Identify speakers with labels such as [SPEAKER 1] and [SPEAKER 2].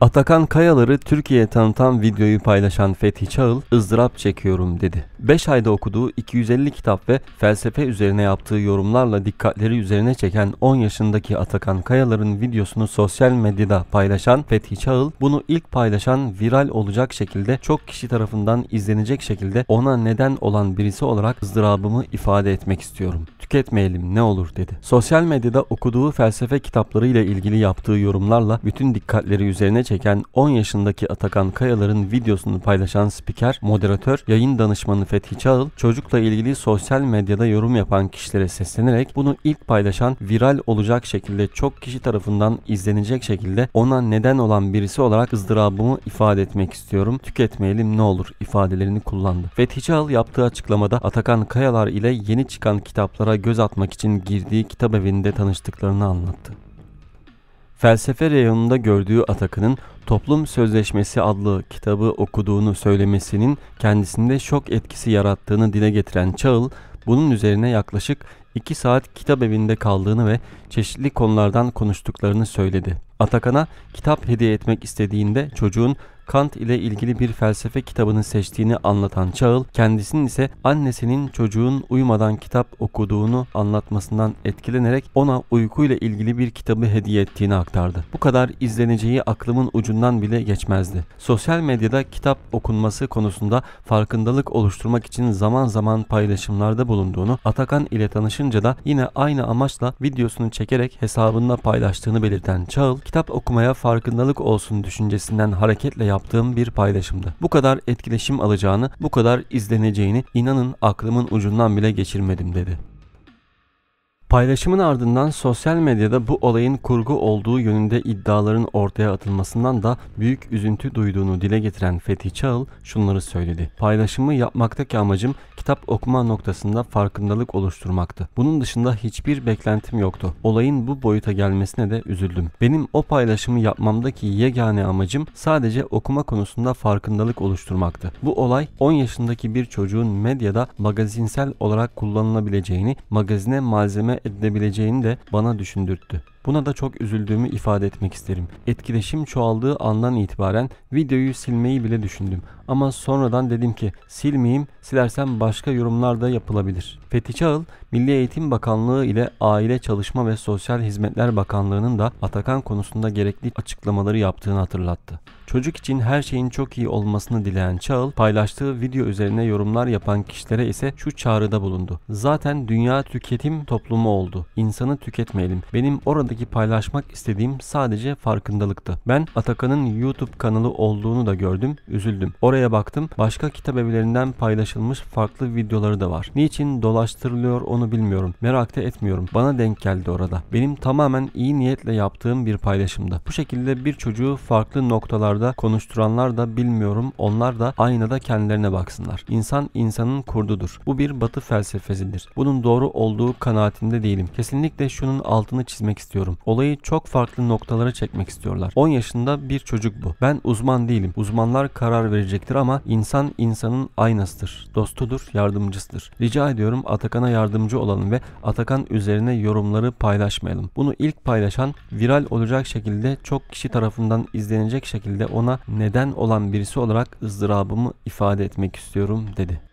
[SPEAKER 1] Atakan Kayalar'ı Türkiye'ye tanıtan videoyu paylaşan Fethi Çağıl ızdırap çekiyorum dedi. 5 ayda okuduğu 250 kitap ve felsefe üzerine yaptığı yorumlarla dikkatleri üzerine çeken 10 yaşındaki Atakan Kayalar'ın videosunu sosyal medyada paylaşan Fethi Çağıl bunu ilk paylaşan viral olacak şekilde çok kişi tarafından izlenecek şekilde ona neden olan birisi olarak ızdırabımı ifade etmek istiyorum. Tüketmeyelim ne olur dedi. Sosyal medyada okuduğu felsefe kitapları ile ilgili yaptığı yorumlarla bütün dikkatleri üzerine çeken 10 yaşındaki Atakan Kayalar'ın videosunu paylaşan spiker, moderatör, yayın danışmanı Fethi Çağıl, çocukla ilgili sosyal medyada yorum yapan kişilere seslenerek bunu ilk paylaşan viral olacak şekilde çok kişi tarafından izlenecek şekilde ona neden olan birisi olarak ızdırabımı ifade etmek istiyorum. Tüketmeyelim ne olur ifadelerini kullandı. Fethi Çağıl yaptığı açıklamada Atakan Kayalar ile yeni çıkan kitaplara göz atmak için girdiği kitap evinde tanıştıklarını anlattı felsefe reyonunda gördüğü Atakan'ın Toplum Sözleşmesi adlı kitabı okuduğunu söylemesinin kendisinde şok etkisi yarattığını dile getiren Çağıl, bunun üzerine yaklaşık 2 saat kitap evinde kaldığını ve çeşitli konulardan konuştuklarını söyledi. Atakan'a kitap hediye etmek istediğinde çocuğun Kant ile ilgili bir felsefe kitabını seçtiğini anlatan Çağıl, kendisinin ise annesinin çocuğun uyumadan kitap okuduğunu anlatmasından etkilenerek ona uykuyla ilgili bir kitabı hediye ettiğini aktardı. Bu kadar izleneceği aklımın ucundan bile geçmezdi. Sosyal medyada kitap okunması konusunda farkındalık oluşturmak için zaman zaman paylaşımlarda bulunduğunu, Atakan ile tanışınca da yine aynı amaçla videosunu çekerek hesabında paylaştığını belirten Çağıl, kitap okumaya farkındalık olsun düşüncesinden hareketle yaptı yaptığım bir paylaşımdı. Bu kadar etkileşim alacağını, bu kadar izleneceğini inanın aklımın ucundan bile geçirmedim dedi. Paylaşımın ardından sosyal medyada bu olayın kurgu olduğu yönünde iddiaların ortaya atılmasından da büyük üzüntü duyduğunu dile getiren Fethi Çağıl şunları söyledi. Paylaşımı yapmaktaki amacım kitap okuma noktasında farkındalık oluşturmaktı. Bunun dışında hiçbir beklentim yoktu. Olayın bu boyuta gelmesine de üzüldüm. Benim o paylaşımı yapmamdaki yegane amacım sadece okuma konusunda farkındalık oluşturmaktı. Bu olay 10 yaşındaki bir çocuğun medyada magazinsel olarak kullanılabileceğini, magazine malzeme edilebileceğini de bana düşündürttü. Buna da çok üzüldüğümü ifade etmek isterim. Etkileşim çoğaldığı andan itibaren videoyu silmeyi bile düşündüm. Ama sonradan dedim ki silmeyeyim silersem başka yorumlar da yapılabilir. Fethi Çağıl Milli Eğitim Bakanlığı ile Aile Çalışma ve Sosyal Hizmetler Bakanlığı'nın da Atakan konusunda gerekli açıklamaları yaptığını hatırlattı. Çocuk için her şeyin çok iyi olmasını dileyen Çağıl paylaştığı video üzerine yorumlar yapan kişilere ise şu çağrıda bulundu. Zaten dünya tüketim toplumu oldu. İnsanı tüketmeyelim. Benim orada videodaki paylaşmak istediğim sadece farkındalıktı. Ben Atakan'ın YouTube kanalı olduğunu da gördüm, üzüldüm. Oraya baktım, başka kitap evlerinden paylaşılmış farklı videoları da var. Niçin dolaştırılıyor onu bilmiyorum, merak da etmiyorum. Bana denk geldi orada. Benim tamamen iyi niyetle yaptığım bir paylaşımdı. Bu şekilde bir çocuğu farklı noktalarda konuşturanlar da bilmiyorum, onlar da aynada kendilerine baksınlar. İnsan insanın kurdudur. Bu bir batı felsefesidir. Bunun doğru olduğu kanaatinde değilim. Kesinlikle şunun altını çizmek istiyorum istiyorum. Olayı çok farklı noktalara çekmek istiyorlar. 10 yaşında bir çocuk bu. Ben uzman değilim. Uzmanlar karar verecektir ama insan insanın aynasıdır. Dostudur, yardımcısıdır. Rica ediyorum Atakan'a yardımcı olalım ve Atakan üzerine yorumları paylaşmayalım. Bunu ilk paylaşan viral olacak şekilde çok kişi tarafından izlenecek şekilde ona neden olan birisi olarak ızdırabımı ifade etmek istiyorum dedi.